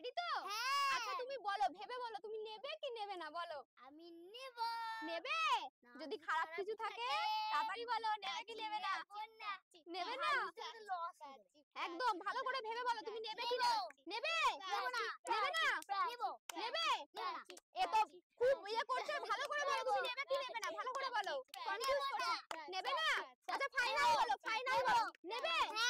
Ready তো হ্যাঁ। আচ্ছা তুমি বলো ভেবে বলো তুমি নেবে কি নেবে না বলো আমি নেব নেবে যদি খারাপ কিছু থাকে তাড়াতাড়ি বলো নেবে কি নেবে না নেবে না একদম হ্যাঁ, ভালো করে ভেবে বলো তুমি নেবে কি নেবে নেবে না নেবে এ তো খুব ইয়ে করছে ভালো করে বলো তুমি নেবে কি নেবে না ভালো করে বলো কনফিউজ করো নেবে না আচ্ছা ফাইনাল বলো ফাইনাল বলো নেবে হ্যাঁ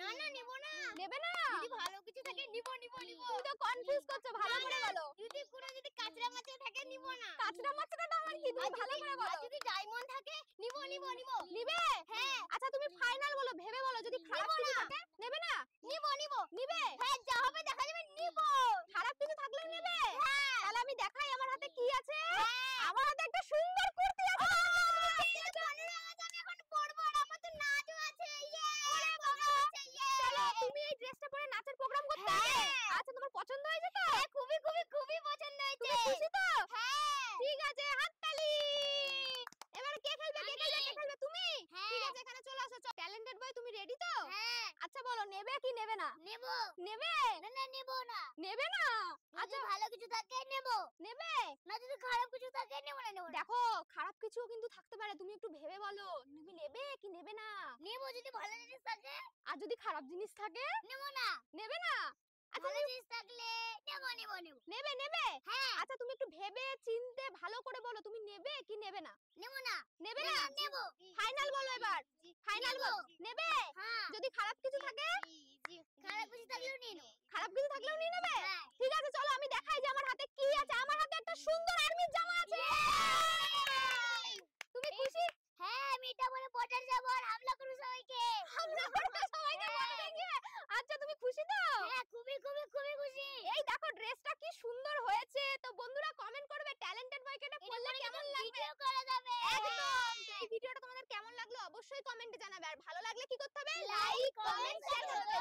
না না নেব না নেবে না যদি ভালো কিছু থাকে নিব নিব নিব তুমি তো কনফিউজ করছো ভালো করে বলো যদি কোনো যদি কাঁচরা মাছ থাকে নিব না কাঁচরা মাছ তো আমার কি ভালো করে বলো যদি ডায়মন্ড থাকে নিব নিব নিব নিবে হ্যাঁ আচ্ছা তুমি ফাইনাল বলো নেবে কি নেবে না নেব নেবে না না নেব না নেবে না আচ্ছা ভালো কিছু থাকে নেব নেবে না যদি খারাপ কিছু থাকে নেব না নেব দেখো খারাপ কিছু কিন্তু থাকতে পারে তুমি একটু ভেবে বলো তুমি নেবে কি নেবে না নেব যদি ভালো জিনিস থাকে আর যদি খারাপ জিনিস থাকে নেব না নেবে না আচ্ছা জিনিস থাকলে নেব নেব নেব নেবে নেবে হ্যাঁ আচ্ছা তুমি একটু ভেবে চিন ভালো করে বলো তুমি নেবে কি নেবে না নেব না নেবে না নেব ফাইনাল বলো এবার ফাইনাল বলো নেবে হ্যাঁ। যদি খারাপ কিছু থাকে খারাপ কিছু থাকলেও নিয়ে নেব খারাপ কিছু থাকলেও নিয়ে নেবে হ্যাঁ। ঠিক আছে চলো আমি দেখাই যে আমার হাতে কি আছে আমার হাতে একটা সুন্দর আর্মির জামা আছে তুমি হ্যাঁ, খুশি হ্যাঁ আমি এটা বলে বর্ডার যাব আর হামলা করব সবাইকে হামলা করব সবাইকে আচ্ছা তুমি খুশি তো কমেন্টে জানাবে আর ভালো লাগলে কি করতে হবে লাইক কমেন্ট শেয়ার করতে